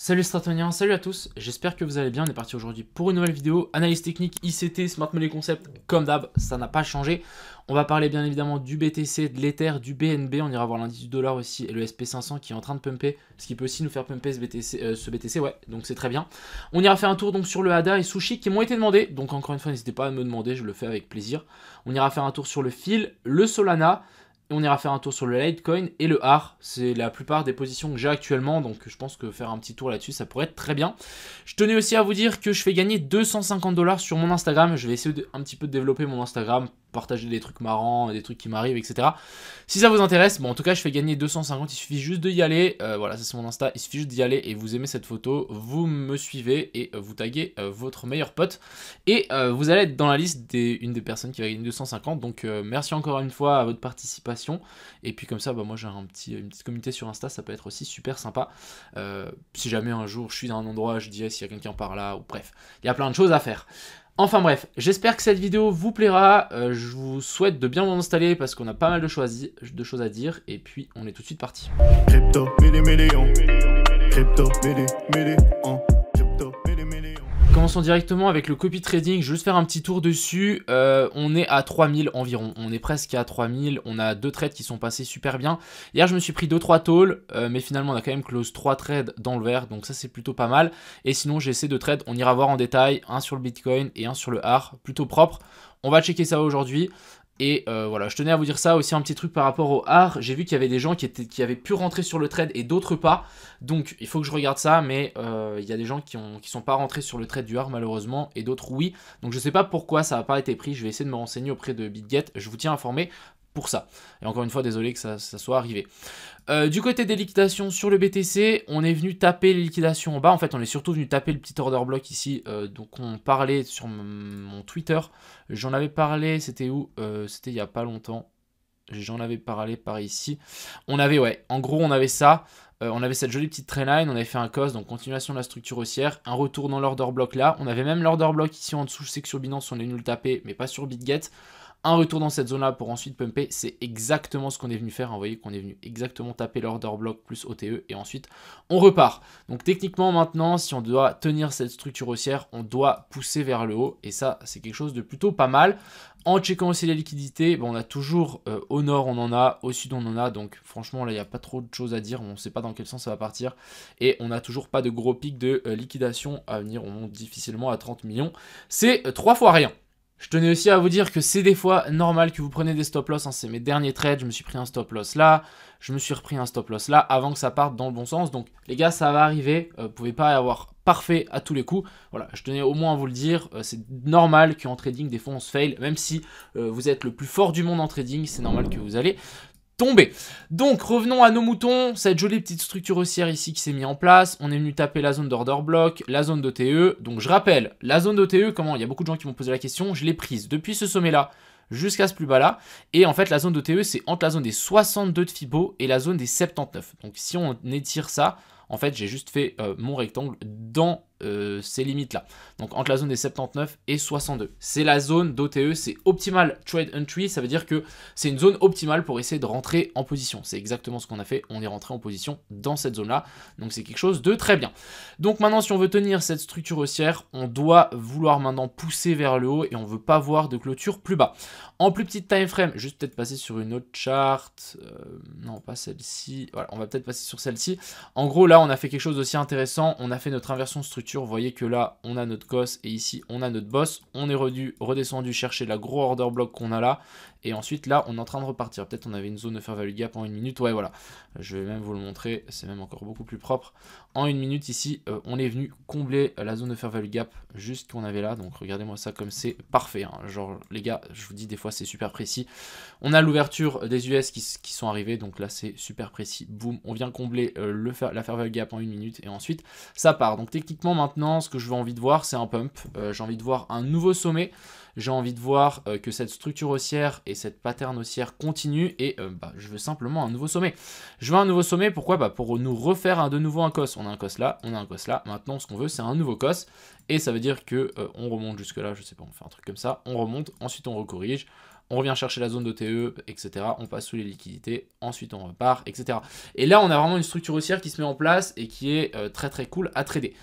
Salut Stratonien, salut à tous, j'espère que vous allez bien, on est parti aujourd'hui pour une nouvelle vidéo, analyse technique, ICT, Smart Money Concept, comme d'hab, ça n'a pas changé. On va parler bien évidemment du BTC, de l'Ether, du BNB, on ira voir l'indice du dollar aussi et le SP500 qui est en train de pumper, ce qui peut aussi nous faire pumper ce BTC, euh, ouais, donc c'est très bien. On ira faire un tour donc sur le ADA et Sushi qui m'ont été demandés, donc encore une fois n'hésitez pas à me demander, je le fais avec plaisir. On ira faire un tour sur le fil, le Solana, on ira faire un tour sur le Litecoin et le AR. C'est la plupart des positions que j'ai actuellement, donc je pense que faire un petit tour là-dessus, ça pourrait être très bien. Je tenais aussi à vous dire que je fais gagner 250 dollars sur mon Instagram. Je vais essayer un petit peu de développer mon Instagram partager des trucs marrants, des trucs qui m'arrivent, etc. Si ça vous intéresse, bon, en tout cas, je fais gagner 250. Il suffit juste d'y aller. Euh, voilà, c'est mon Insta. Il suffit juste d'y aller et vous aimez cette photo, vous me suivez et euh, vous taguez euh, votre meilleur pote. Et vous allez être dans la liste des des personnes qui va gagner 250. Donc, merci encore une fois à votre participation. Et puis, comme ça, bah, moi, j'ai un petit, une petite communauté sur Insta. Ça peut être aussi super sympa. si jamais un jour je suis dans un endroit, je dis s'il y a quelqu'un par là, ou bref, il y a plein de choses à faire. Enfin bref, j'espère que cette vidéo vous plaira. Euh, je vous souhaite de bien vous installer parce qu'on a pas mal de choses, à dire. Et puis, on est tout de suite parti. Crypto, crypto, Commençons directement avec le copy trading, je vais juste faire un petit tour dessus, euh, on est à 3000 environ, on est presque à 3000, on a deux trades qui sont passés super bien. Hier je me suis pris 2-3 tôles, euh, mais finalement on a quand même close 3 trades dans le vert, donc ça c'est plutôt pas mal. Et sinon j'ai ces deux trades, on ira voir en détail, un sur le Bitcoin et un sur le hard, plutôt propre. On va checker ça aujourd'hui. Et euh, voilà, je tenais à vous dire ça aussi un petit truc par rapport au art. J'ai vu qu'il y avait des gens qui, avaient pu rentrer sur le trade et d'autres pas. Donc il faut que je regarde ça, mais euh, il y a des gens qui ne sont pas rentrés sur le trade du art malheureusement et d'autres oui. Donc je ne sais pas pourquoi ça n'a pas été pris. Je vais essayer de me renseigner auprès de BitGet. Je vous tiens informé ça. Et encore une fois, désolé que ça, soit arrivé. Euh, du côté des liquidations sur le BTC, on est venu taper les liquidations en bas. En fait, on est surtout venu taper le petit order block ici. Euh, donc, on parlait sur mon Twitter. J'en avais parlé, c'était où euh, C'était il n'y a pas longtemps. J'en avais parlé par ici. On avait, ouais, en gros, on avait ça. on avait cette jolie petite line on avait fait un cos, donc continuation de la structure haussière, un retour dans l'order block là. On avait même l'order block ici en dessous, c'est que sur Binance on est venu le taper, mais pas sur BitGet. Un retour dans cette zone-là pour ensuite pumper, c'est exactement ce qu'on est venu faire. Hein. vous voyez qu'on est venu exactement taper l'order block plus OTE et ensuite on repart. Donc techniquement maintenant, si on doit tenir cette structure haussière, on doit pousser vers le haut et ça c'est quelque chose de plutôt pas mal. En checkant aussi les liquidités, on a toujours euh, au nord on en a, au sud on en a, donc franchement là il n'y a pas trop de choses à dire, on ne sait pas dans quel sens ça va partir et on n'a toujours pas de gros pic de euh, liquidation à venir, on monte difficilement à 30 millions, c'est euh, trois fois rien. Je tenais aussi à vous dire que c'est des fois normal que vous preniez des stop loss. Hein. C'est mes derniers trades, je me suis pris un stop loss là, je me suis repris un stop loss là avant que ça parte dans le bon sens. Donc les gars, ça va arriver. vous euh, vous pouvez pas avoir parfait à tous les coups. Voilà, je tenais au moins à vous le dire. Euh, c'est normal qu'en trading, des fois, on se fail. Même si euh, vous êtes le plus fort du monde en trading, c'est normal que vous allez tomber. Donc revenons à nos moutons, cette jolie petite structure haussière ici qui s'est mise en place, on est venu taper la zone d'order block, la zone d'OTE, donc je rappelle, la zone d'OTE, comment il y a beaucoup de gens qui m'ont posé la question, je l'ai prise depuis ce sommet là jusqu'à ce plus bas là, et en fait la zone d'OTE c'est entre la zone des 62 de Fibo et la zone des 79, donc si on étire ça, en fait j'ai juste fait euh, mon rectangle dans euh, ces limites-là. Donc entre la zone des 79 et 62. C'est la zone d'OTE, c'est optimal trade entry, ça veut dire que c'est une zone optimale pour essayer de rentrer en position. C'est exactement ce qu'on a fait, on est rentré en position dans cette zone-là, donc c'est quelque chose de très bien. Donc maintenant, si on veut tenir cette structure haussière, on doit vouloir maintenant pousser vers le haut et on veut pas voir de clôture plus bas. En plus petite time frame, juste peut-être passer sur une autre charte, euh, non pas celle-ci, voilà, on va peut-être passer sur celle-ci. En gros, là, on a fait quelque chose d'aussi intéressant, on a fait notre inversion structure vous voyez que là, on a notre cos et ici, on a notre boss. On est redu, redescendu chercher la gros order block qu'on a là. Et ensuite, là, on est en train de repartir. Peut-être on avait une zone de faire value gap en une minute. Ouais, voilà. Je vais même vous le montrer. C'est même encore beaucoup plus propre. En une minute, ici, euh, on est venu combler la zone de faire value gap juste qu'on avait là. Donc, regardez-moi ça comme c'est parfait. Hein. Genre, les gars, je vous dis, des fois, c'est super précis. On a l'ouverture des US qui, sont arrivés. Donc là, c'est super précis. Boum, on vient combler euh, le faire, la faire value gap en une minute. Et ensuite, ça part. Donc, techniquement, maintenant, ce que je veux envie de voir, c'est un pump. Euh, j'ai envie de voir un nouveau sommet. J'ai envie de voir euh, que cette structure haussière et cette pattern haussière continue et euh, bah, je veux simplement un nouveau sommet. Je veux un nouveau sommet, pourquoi bah, Pour nous refaire un, de nouveau un cos. On a un cos là, on a un cos là. Maintenant, ce qu'on veut, c'est un nouveau cos. Et ça veut dire que on remonte jusque là, je sais pas, on fait un truc comme ça. On remonte, ensuite on recorrige on revient chercher la zone de TE, etc. On passe sous les liquidités, ensuite on repart, etc. Et là, on a vraiment une structure haussière qui se met en place et qui est euh, très très cool à trader.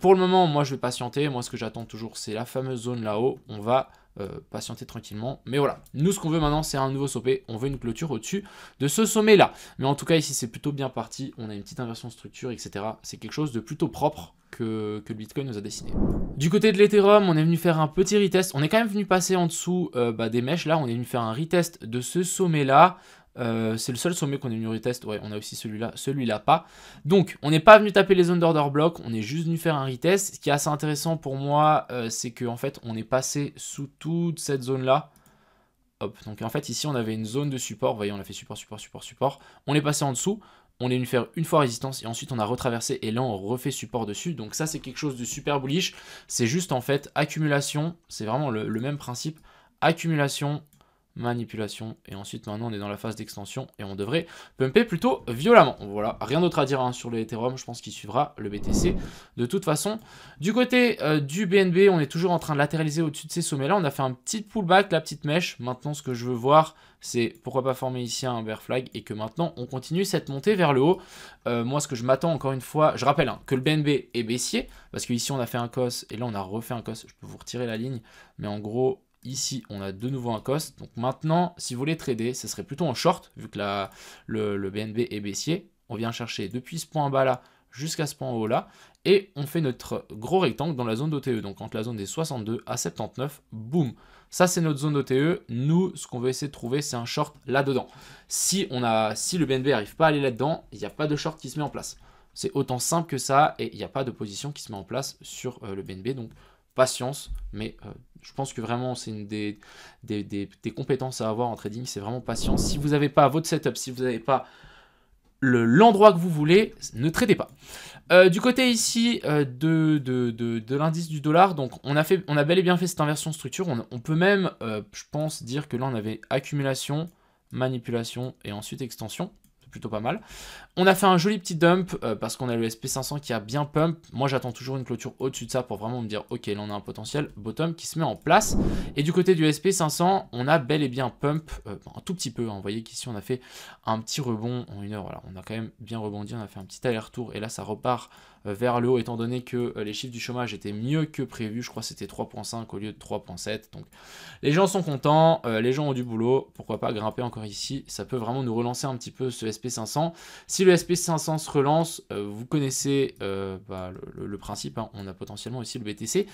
Pour le moment, moi je vais patienter. Moi, ce que j'attends toujours, c'est la fameuse zone là-haut. On va euh, patienter tranquillement. Mais voilà, nous ce qu'on veut maintenant c'est un nouveau sommet, on veut une clôture au-dessus de ce sommet là. Mais en tout cas ici c'est plutôt bien parti, on a une petite inversion de structure, etc. C'est quelque chose de plutôt propre que, le Bitcoin nous a dessiné. Du côté de l'Ethereum, on est venu faire un petit retest. On est quand même venu passer en dessous euh, bah, des mèches. Là, on est venu faire un retest de ce sommet-là. Euh, c'est le seul sommet qu'on est venu retest. Ouais, on a aussi celui-là, celui-là pas. Donc, on n'est pas venu taper les zones d'order block, on est juste venu faire un retest. Ce qui est assez intéressant pour moi, euh, c'est qu'en fait, on est passé sous toute cette zone-là. Hop, donc en fait, ici, on avait une zone de support. Vous voyez, on a fait support, support, support, support. On est passé en dessous. On est venu faire une fois résistance et ensuite on a retraversé et là on refait support dessus. Donc ça c'est quelque chose de super bullish. C'est juste en fait accumulation. C'est vraiment le même principe accumulation, manipulation. Et ensuite, maintenant, on est dans la phase d'extension et on devrait pumper plutôt violemment. Voilà, rien d'autre à dire hein, sur l'Ethereum, Je pense qu'il suivra le BTC de toute façon. Du côté euh, du BNB, on est toujours en train de latéraliser au-dessus de ces sommets-là. On a fait un petit pullback, la petite mèche. Maintenant, ce que je veux voir, c'est pourquoi pas former ici un bear flag et que maintenant on continue cette montée vers le haut. Euh, moi, ce que je m'attends encore une fois, je rappelle hein, que le BNB est baissier parce qu'ici on a fait un cos et là on a refait un cos. Je peux vous retirer la ligne, mais en gros, Ici, on a de nouveau un cost. Donc maintenant, si vous voulez trader, ce serait plutôt en short, vu que le, BNB est baissier. On vient chercher depuis ce point bas là jusqu'à ce point haut là. Et on fait notre gros rectangle dans la zone d'OTE. Donc entre la zone des 62 à 79, boum. Ça, c'est notre zone d'OTE. Nous, ce qu'on veut essayer de trouver, c'est un short là-dedans. Si, si le BNB n'arrive pas à aller là-dedans, il n'y a pas de short qui se met en place. C'est autant simple que ça et il n'y a pas de position qui se met en place sur euh, le BNB. Donc patience, mais euh, je pense que vraiment c'est une des des, compétences à avoir en trading, c'est vraiment patience. Si vous n'avez pas votre setup, si vous n'avez pas l'endroit que vous voulez, ne tradez pas. Euh, du côté ici euh, de, de, l'indice du dollar, donc on a, fait, on a bel et bien fait cette inversion structure. On, peut même, je pense, dire que là on avait accumulation, manipulation et ensuite extension c'est plutôt pas mal. On a fait un joli petit dump euh, parce qu'on a le SP500 qui a bien pump. Moi, j'attends toujours une clôture au-dessus de ça pour vraiment me dire, ok, là, on a un potentiel bottom qui se met en place. Et du côté du SP500, on a bel et bien pump, euh, un tout petit peu. Hein. Vous voyez qu'ici, on a fait un petit rebond en une heure. Voilà, on a quand même bien rebondi, on a fait un petit aller-retour et là, ça repart euh, vers le haut étant donné que les chiffres du chômage étaient mieux que prévu, je crois que c'était 3.5 au lieu de 3.7. Donc les gens sont contents, les gens ont du boulot, pourquoi pas grimper encore ici, ça peut vraiment nous relancer un petit peu ce SP500. Si le SP500 se relance, euh, vous connaissez euh, bah, le, principe, hein. on a potentiellement aussi le BTC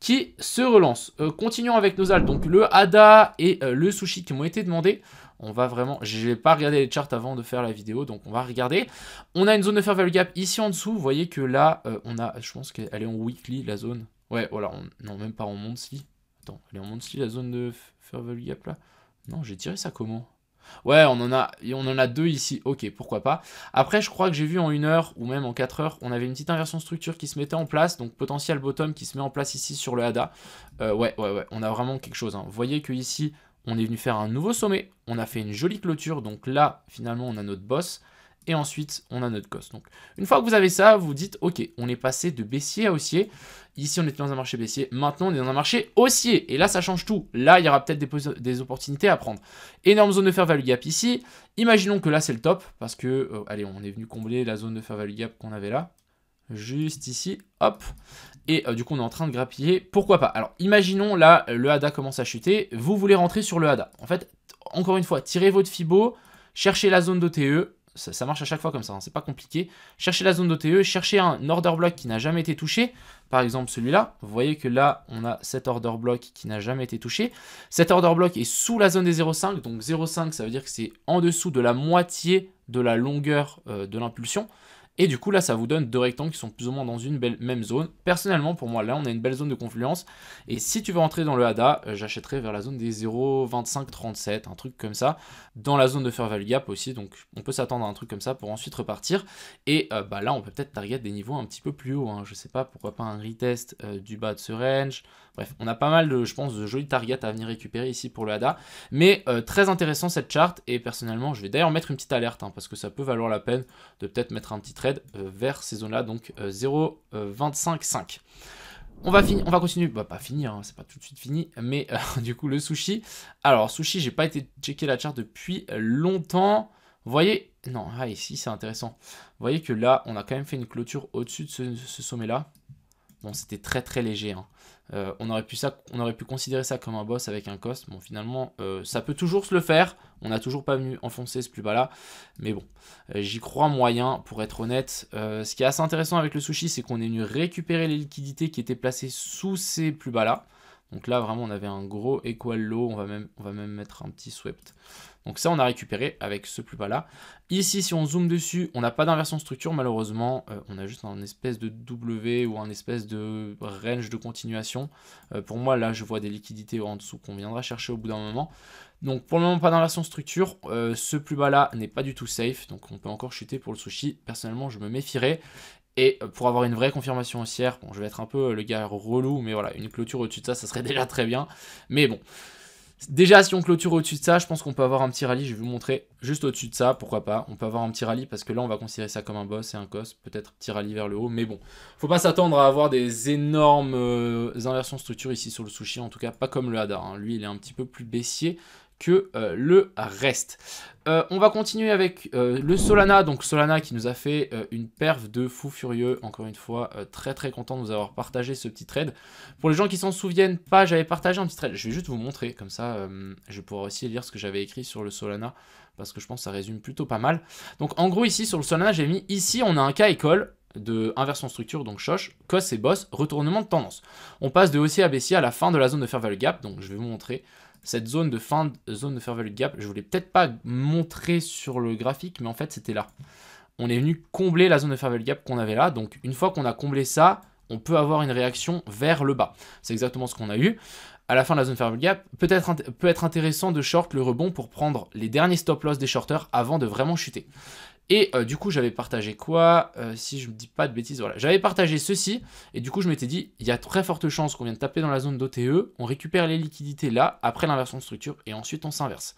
qui se relance. Euh, continuons avec nos altes. donc le ADA et le Sushi qui m'ont été demandés. On va vraiment, je n'ai pas regardé les charts avant de faire la vidéo, donc on va regarder. On a une zone de fair gap ici en dessous, vous voyez que là, on a, je pense qu'elle est en weekly la zone. Ouais, voilà, on, non même pas en monthly. Attends, elle est en monthly la zone de fair value gap là. Non, j'ai tiré ça comment Ouais, on en, a, on en a deux ici, ok, pourquoi pas. Après, je crois que j'ai vu en une heure ou même en 4 heures, on avait une petite inversion structure qui se mettait en place, donc potentiel bottom qui se met en place ici sur le Hada. Euh, ouais, ouais, ouais, on a vraiment quelque chose. Hein. Vous voyez que ici, on est venu faire un nouveau sommet, on a fait une jolie clôture, donc là, finalement, on a notre boss et ensuite on a notre cost. Donc une fois que vous avez ça, vous dites ok, on est passé de baissier à haussier. Ici on était dans un marché baissier, maintenant on est dans un marché haussier. Et là ça change tout. Là il y aura peut-être des, opportunités à prendre. Énorme zone de fair value gap ici. Imaginons que là c'est le top parce que oh, allez on est venu combler la zone de fair value gap qu'on avait là. Juste ici, hop. Et euh, du coup, on est en train de grappiller. Pourquoi pas Alors, imaginons là, le Hada commence à chuter. Vous voulez rentrer sur le ADA. En fait, encore une fois, tirez votre FIBO, cherchez la zone d'OTE, ça, marche à chaque fois comme ça, hein, c'est pas compliqué. Cherchez la zone d'OTE, cherchez un order block qui n'a jamais été touché, par exemple celui-là. Vous voyez que là, on a cet order block qui n'a jamais été touché. Cet order block est sous la zone des 0,5, donc 0,5 ça veut dire que c'est en dessous de la moitié de la longueur euh, de l'impulsion. Et du coup, là, ça vous donne deux rectangles qui sont plus ou moins dans une belle, même zone. Personnellement, pour moi, là, on a une belle zone de confluence. Et si tu veux entrer dans le ADA, euh, j'achèterai vers la zone des 25, 37 un truc comme ça, dans la zone de Fair Value Gap aussi. Donc, on peut s'attendre à un truc comme ça pour ensuite repartir. Et euh, bah, là, on peut peut-être target des niveaux un petit peu plus haut. Hein. Je sais pas, pourquoi pas un retest euh, du bas de ce range. Bref, on a pas mal, de, je pense, de jolis targets à venir récupérer ici pour le hada Mais très intéressant cette charte. Et personnellement, je vais d'ailleurs mettre une petite alerte, hein, parce que ça peut valoir la peine de peut-être mettre un petit euh, vers ces zones-là, donc 0,25,5. Euh, euh, on va, finir, on va continuer, bah pas finir, hein, c'est pas tout de suite fini, mais du coup le sushi. Alors sushi, j'ai pas été checker la charte depuis longtemps. voyez, non, ah ici c'est intéressant. Vous voyez que là, on a quand même fait une clôture au-dessus de ce, sommet-là. Bon, c'était très très léger. Hein. Euh, on, aurait pu ça, aurait pu considérer ça comme un boss avec un cost. Bon, finalement, euh, ça peut toujours se le faire. On n'a toujours pas venu enfoncer ce plus bas là. Mais bon, euh, j'y crois moyen, pour être honnête. ce qui est assez intéressant avec le sushi, c'est qu'on est venu récupérer les liquidités qui étaient placées sous ces plus bas là. Donc là, vraiment, on avait un gros equal low. On va même, on va même mettre un petit swept. Donc ça, on a récupéré avec ce plus bas-là. Ici, si on zoome dessus, on n'a pas d'inversion structure, malheureusement. Euh, on a juste un espèce de W ou un espèce de range de continuation. Euh, pour moi, là, je vois des liquidités en dessous qu'on viendra chercher au bout d'un moment. Donc pour le moment, pas d'inversion structure. Euh, ce plus bas-là n'est pas du tout safe. Donc on peut encore chuter pour le sushi. Personnellement, je me méfierais. Et euh, pour avoir une vraie confirmation haussière, bon, je vais être un peu euh, le gars relou, mais voilà, une clôture au-dessus de ça, ça serait déjà très bien. Mais bon, Déjà, si on clôture au-dessus de ça, je pense qu'on peut avoir un petit rallye. Je vais vous montrer juste au-dessus de ça, pourquoi pas. On peut avoir un petit rallye parce que là, on va considérer ça comme un boss et un cos. Peut-être petit rallye vers le haut, mais bon. Faut pas s'attendre à avoir des énormes euh, inversions de structure ici sur le sushi. En tout cas, pas comme le Hadar. Hein. Lui, il est un petit peu plus baissier. Euh, le reste. Euh, on va continuer avec euh, le Solana, donc Solana qui nous a fait une perf de fou furieux, encore une fois, très très content de vous avoir partagé ce petit trade. Pour les gens qui s'en souviennent pas, j'avais partagé un petit trade, je vais juste vous montrer, comme ça je vais pouvoir aussi lire ce que j'avais écrit sur le Solana, parce que je pense que ça résume plutôt pas mal. Donc en gros ici sur le Solana, j'ai mis ici on a un cas école, de inversion structure, donc choche COS et BOSS, retournement de tendance. On passe de haussier à baissier à la fin de la zone de fair gap, donc je vais vous montrer cette zone de fin de zone de fair gap, je voulais peut-être pas montrer sur le graphique, mais en fait c'était là. On est venu combler la zone de fair gap qu'on avait là. Donc une fois qu'on a comblé ça, on peut avoir une réaction vers le bas. C'est exactement ce qu'on a eu. À la fin de la zone fair value gap, peut-être peut être intéressant de short le rebond pour prendre les derniers stop loss des shorters avant de vraiment chuter. Et euh, du coup, j'avais partagé quoi euh, Si je ne dis pas de bêtises, voilà. J'avais partagé ceci, et du coup, je m'étais dit, il y a très forte chance qu'on vienne taper dans la zone d'OTE, on récupère les liquidités là, après l'inversion de structure, et ensuite on s'inverse.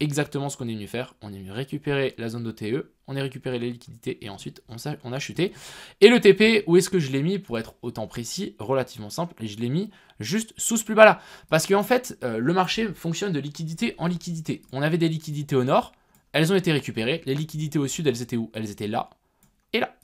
Exactement ce qu'on est venu faire, on est venu récupérer la zone d'OTE, on est récupéré les liquidités et ensuite on, a, chuté. Et le TP, où est-ce que je l'ai mis pour être autant précis Relativement simple, je l'ai mis juste sous ce plus bas là. Parce qu'en en fait, euh, le marché fonctionne de liquidité en liquidité. On avait des liquidités au nord, elles ont été récupérées. Les liquidités au sud, elles étaient où Elles étaient là et là.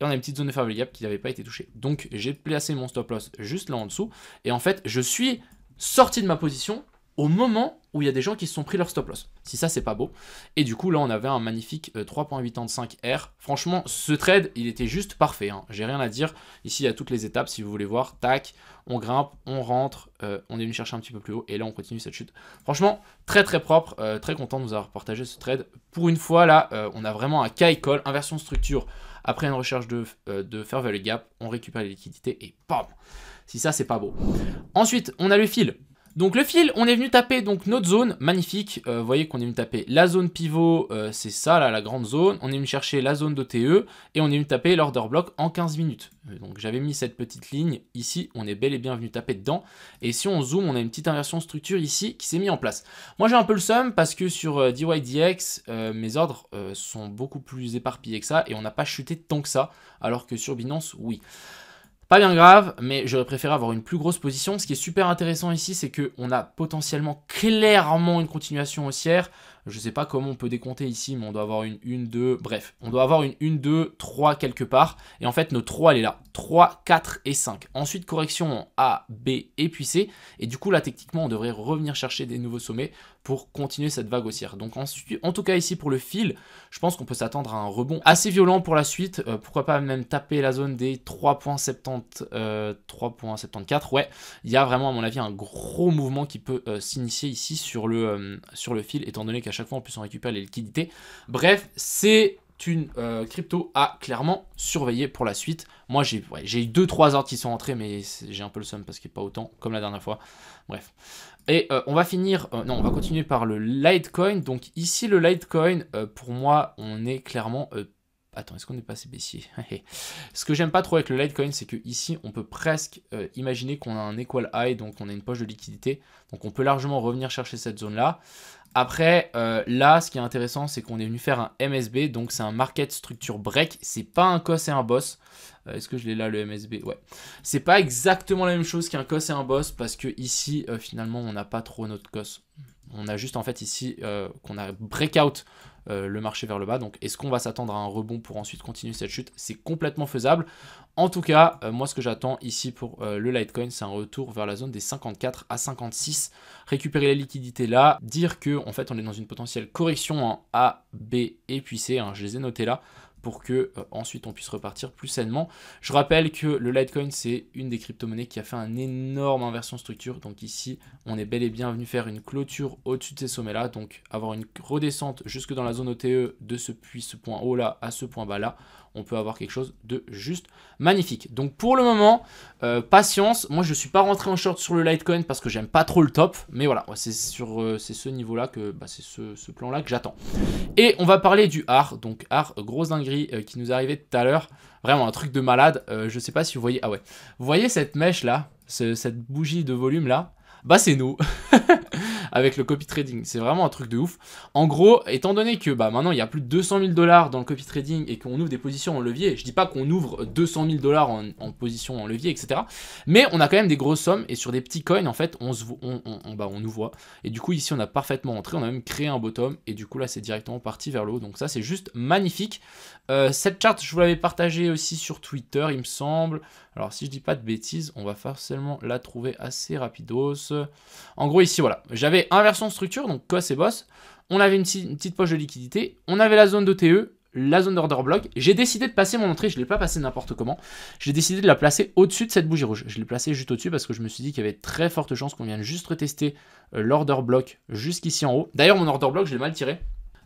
Et on a une petite zone de favorable qui n'avait pas été touchée. Donc j'ai placé mon stop loss juste là en dessous. Et en fait, je suis sorti de ma position au moment où il y a des gens qui se sont pris leur stop loss. Si ça, c'est pas beau. Et du coup, là, on avait un magnifique 3.85R. Euh, Franchement, ce trade, il était juste parfait. Hein. J'ai rien à dire. Ici, il y a toutes les étapes, si vous voulez voir. Tac, on grimpe, on rentre, euh, on est venu chercher un petit peu plus haut, et là, on continue cette chute. Franchement, très très propre. Euh, très content de vous avoir partagé ce trade. Pour une fois, là, on a vraiment un kai call, inversion structure. Après une recherche de, de fair value gap, on récupère les liquidités, et PAM Si ça, c'est pas beau. Ensuite, on a le fil. Donc le fil, on est venu taper donc notre zone, magnifique, euh, vous voyez qu'on est venu taper la zone pivot, euh, c'est ça là, la grande zone, on est venu chercher la zone d'OTE, et on est venu taper l'order block en 15 minutes. Euh, donc j'avais mis cette petite ligne ici, on est bel et bien venu taper dedans, et si on zoome, on a une petite inversion structure ici qui s'est mise en place. Moi j'ai un peu le seum parce que sur DYDX, mes ordres sont beaucoup plus éparpillés que ça, et on n'a pas chuté tant que ça, alors que sur Binance, oui. Pas bien grave, mais j'aurais préféré avoir une plus grosse position. Ce qui est super intéressant ici, c'est qu'on a potentiellement clairement une continuation haussière. Je ne sais pas comment on peut décompter ici, mais on doit avoir une 1, 2, bref. On doit avoir une 1, 2, 3 quelque part. Et en fait, nos 3, elle est là. 3, 4 et 5. Ensuite, correction en A, B et puis C. Et du coup, là, techniquement, on devrait revenir chercher des nouveaux sommets pour continuer cette vague haussière. Donc, en tout cas, ici, pour le fil, je pense qu'on peut s'attendre à un rebond assez violent pour la suite. Euh, pourquoi pas même taper la zone des 3.70, 3.74. Euh, ouais, il y a vraiment, à mon avis, un gros mouvement qui peut euh, s'initier ici sur le, sur le fil, étant donné que à chaque fois en plus on récupère les liquidités. Bref, c'est une euh, crypto à clairement surveiller pour la suite. Moi, j'ai ouais, eu deux trois ordres qui sont entrés, mais j'ai un peu le somme parce qu'il a pas autant comme la dernière fois. Bref. Et euh, on va finir, euh, non, on va continuer par le Litecoin. Donc ici, le Litecoin, pour moi, on est clairement... Attends, est-ce qu'on n'est pas assez baissier Ce que j'aime pas trop avec le Litecoin, c'est que ici, on peut presque imaginer qu'on a un equal high, donc on a une poche de liquidité. Donc on peut largement revenir chercher cette zone-là. Après, euh, là, ce qui est intéressant, c'est qu'on est venu faire un MSB, donc c'est un Market Structure Break. C'est pas un COS et un boss. Euh, est-ce que je l'ai là, le MSB Ouais. C'est pas exactement la même chose qu'un COS et un boss, parce que ici, euh, finalement, on n'a pas trop notre COS. On a juste, en fait, ici, qu'on a breakout le marché vers le bas. Donc, est-ce qu'on va s'attendre à un rebond pour ensuite continuer cette chute C'est complètement faisable. En tout cas, euh, moi ce que j'attends ici pour euh, le Litecoin, c'est un retour vers la zone des 54 à 56, récupérer la liquidité là, dire que en fait on est dans une potentielle correction en A, B et puis C, hein, je les ai notés là pour que euh, ensuite on puisse repartir plus sainement. Je rappelle que le Litecoin c'est une des crypto-monnaies qui a fait un énorme inversion structure. Donc ici on est bel et bien venu faire une clôture au-dessus de ces sommets là. Donc avoir une redescente jusque dans la zone OTE de ce, ce point haut là à ce point bas là on peut avoir quelque chose de juste magnifique. Donc pour le moment, euh, patience. Moi, je ne suis pas rentré en short sur le Litecoin parce que j'aime pas trop le top. Mais voilà, c'est sur euh, ce niveau-là que bah, c'est ce, plan-là que j'attends. Et on va parler du art. Donc art grosse dinguerie euh, qui nous arrivait tout à l'heure. Vraiment un truc de malade. je ne sais pas si vous voyez. Ah ouais. Vous voyez cette mèche là, cette bougie de volume là. Bah c'est nous. avec le copy trading. C'est vraiment un truc de ouf. En gros, étant donné que bah, maintenant il y a plus de 200 000 dollars dans le copy trading et qu'on ouvre des positions en levier, je dis pas qu'on ouvre 200 000 dollars en, position en levier, etc. Mais on a quand même des grosses sommes et sur des petits coins, en fait, on, se, on, on, bah, on nous voit. Et du coup, ici, on a parfaitement entré, on a même créé un bottom et du coup, là, c'est directement parti vers le haut. Donc, ça, c'est juste magnifique. Euh, cette charte, je vous l'avais partagée aussi sur Twitter, il me semble. Alors, si je dis pas de bêtises, on va forcément la trouver assez rapidos. En gros, ici, voilà. J'avais inversion structure, donc COS et BOSS. On avait une, petite poche de liquidité. On avait la zone d'OTE, la zone d'order block. J'ai décidé de passer mon entrée, je ne l'ai pas passé n'importe comment. J'ai décidé de la placer au-dessus de cette bougie rouge. Je l'ai placé juste au-dessus parce que je me suis dit qu'il y avait très forte chance qu'on vienne juste retester euh, l'order block jusqu'ici en haut. D'ailleurs, mon order block, je l'ai mal tiré.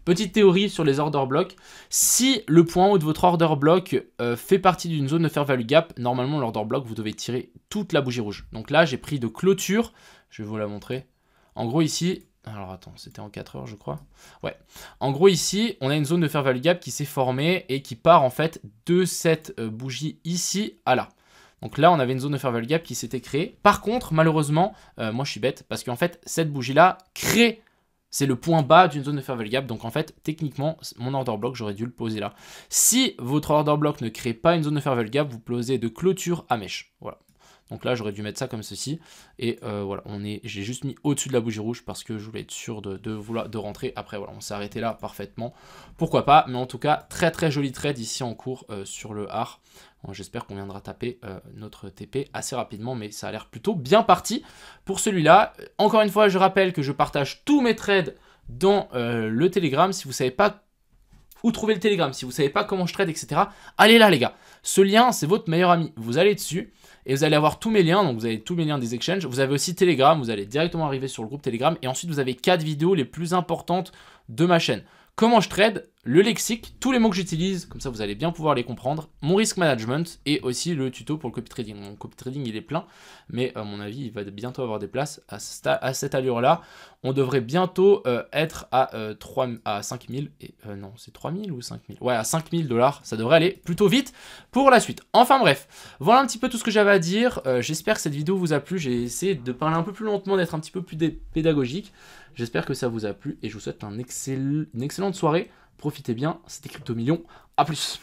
Petite théorie sur les order blocks. Si le point haut de votre order block euh, fait partie d'une zone de fair value gap, normalement l'order block, vous devez tirer toute la bougie rouge. Donc là, j'ai pris de clôture. Je vais vous la montrer. En gros, ici, alors attends, c'était en 4 heures je crois. Ouais. En gros ici, on a une zone de fair value gap qui s'est formée et qui part en fait de cette euh, bougie ici à là. Donc là, on avait une zone de fair value gap qui s'était créée. Par contre, malheureusement, euh, moi je suis bête parce qu'en fait, cette bougie-là crée c'est le point bas d'une zone de value gap. Donc en fait, techniquement, mon order block, j'aurais dû le poser là. Si votre order block ne crée pas une zone de value gap, vous posez de clôture à mèche. Voilà. Donc là, j'aurais dû mettre ça comme ceci. Et euh, voilà, on est, j'ai juste mis au-dessus de la bougie rouge parce que je voulais être sûr de, vouloir, de rentrer. Après, voilà, on s'est arrêté là parfaitement. Pourquoi pas Mais en tout cas, très très joli trade ici en cours euh, sur le AR. J'espère qu'on viendra taper euh, notre TP assez rapidement, mais ça a l'air plutôt bien parti pour celui-là. Encore une fois, je rappelle que je partage tous mes trades dans le Telegram. Si vous ne savez pas où trouver le Telegram. Si vous ne savez pas comment je trade, etc., allez là, les gars. Ce lien, c'est votre meilleur ami. Vous allez dessus. Et vous allez avoir tous mes liens, donc vous avez tous mes liens des exchanges. Vous avez aussi Telegram, vous allez directement arriver sur le groupe Telegram. Et ensuite, vous avez quatre vidéos les plus importantes de ma chaîne comment je trade, le lexique, tous les mots que j'utilise, comme ça vous allez bien pouvoir les comprendre, mon risk management et aussi le tuto pour le copy trading. Mon copy trading il est plein, mais à mon avis il va bientôt avoir des places à, cette, allure là. On devrait bientôt euh, être à, 3, euh, à 5000, et euh, non c'est 3000 ou 5000 Ouais à 5000 dollars, ça devrait aller plutôt vite pour la suite. Enfin bref, voilà un petit peu tout ce que j'avais à dire, j'espère que cette vidéo vous a plu, j'ai essayé de parler un peu plus lentement, d'être un petit peu plus pédagogique. J'espère que ça vous a plu et je vous souhaite une excellente soirée. Profitez bien, c'était Crypto Million. A plus